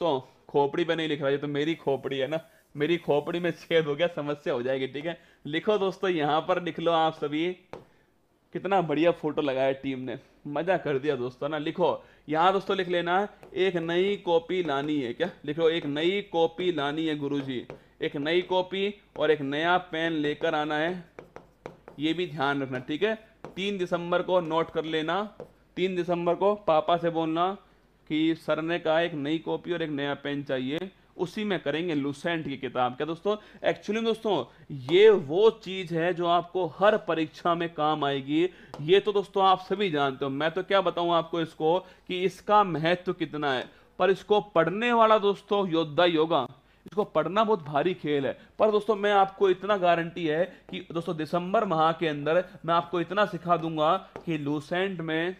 दोस्तों खोपड़ी पे नहीं लिख रहा ये तो मेरी खोपड़ी है ना मेरी खोपड़ी में छेद हो गया समस्या हो जाएगी ठीक है लिखो दोस्तों यहाँ पर लिख लो आप सभी कितना बढ़िया फोटो लगाया टीम ने मजा कर दिया दोस्तों ना लिखो यहाँ दोस्तों लिख लेना एक नई कॉपी लानी है क्या लिखो एक नई कॉपी लानी है गुरुजी एक नई कॉपी और एक नया पेन लेकर आना है ये भी ध्यान रखना ठीक है तीन दिसंबर को नोट कर लेना तीन दिसंबर को पापा से बोलना कि सर ने कहा एक नई कॉपी और एक नया पेन चाहिए उसी में करेंगे लुसेंट की किताब क्या दोस्तों एक्चुअली दोस्तों ये वो चीज है जो आपको हर परीक्षा में काम आएगी ये तो दोस्तों आप सभी जानते हो मैं तो क्या बताऊं आपको इसको कि इसका महत्व कितना है पर इसको पढ़ने वाला दोस्तों योद्धा ही होगा इसको पढ़ना बहुत भारी खेल है पर दोस्तों मैं आपको इतना गारंटी है कि दोस्तों दिसंबर माह के अंदर मैं आपको इतना सिखा दूंगा कि लूसेंट में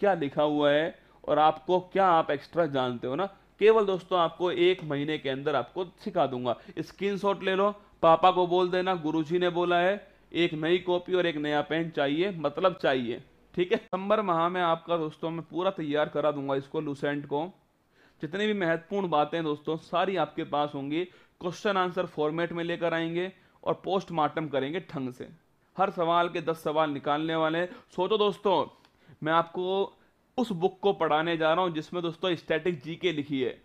क्या लिखा हुआ है और आपको क्या आप एक्स्ट्रा जानते हो ना केवल दोस्तों आपको एक महीने के अंदर आपको सिखा दूंगा स्क्रीन ले लो पापा को बोल देना गुरु ने बोला है एक नई कॉपी और एक नया पेन चाहिए मतलब चाहिए ठीक है दिसंबर माह में आपका दोस्तों मैं पूरा तैयार करा दूंगा इसको लुसेंट को जितनी भी महत्वपूर्ण बातें दोस्तों सारी आपके पास होंगी क्वेश्चन आंसर फॉर्मेट में लेकर आएंगे और पोस्टमार्टम करेंगे ढंग से हर सवाल के दस सवाल निकालने वाले हैं सोचो दोस्तों मैं आपको उस बुक को पढ़ाने जा रहा हूँ जिसमें दोस्तों स्टैटिक जी के लिखी है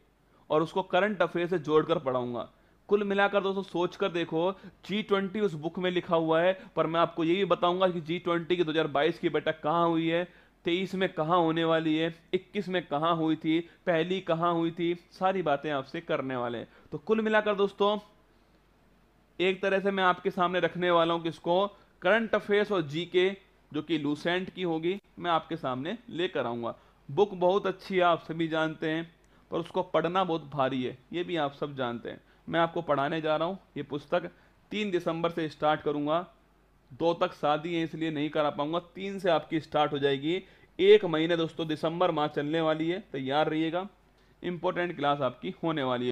और उसको करंट अफेयर से जोड़कर पढ़ाऊंगा कुल मिलाकर दोस्तों सोच कर देखो जी ट्वेंटी उस बुक में लिखा हुआ है पर मैं आपको ये भी बताऊंगा कि जी ट्वेंटी की 2022 की बैठक कहाँ हुई है तेईस में कहाँ होने वाली है इक्कीस में कहाँ हुई थी पहली कहाँ हुई थी सारी बातें आपसे करने वाले हैं तो कुल मिलाकर दोस्तों एक तरह से मैं आपके सामने रखने वाला हूँ कि इसको करंट अफेयर्स और जी जो कि लूसेंट की होगी मैं आपके सामने लेकर आऊँगा बुक बहुत अच्छी है आप सभी जानते हैं पर उसको पढ़ना बहुत भारी है ये भी आप सब जानते हैं मैं आपको पढ़ाने जा रहा हूँ ये पुस्तक तीन दिसंबर से स्टार्ट करूँगा दो तक शादी है इसलिए नहीं करा पाऊँगा तीन से आपकी स्टार्ट हो जाएगी एक महीने दोस्तों दिसंबर माह चलने वाली है तैयार रहिएगा इंपॉर्टेंट क्लास आपकी होने वाली है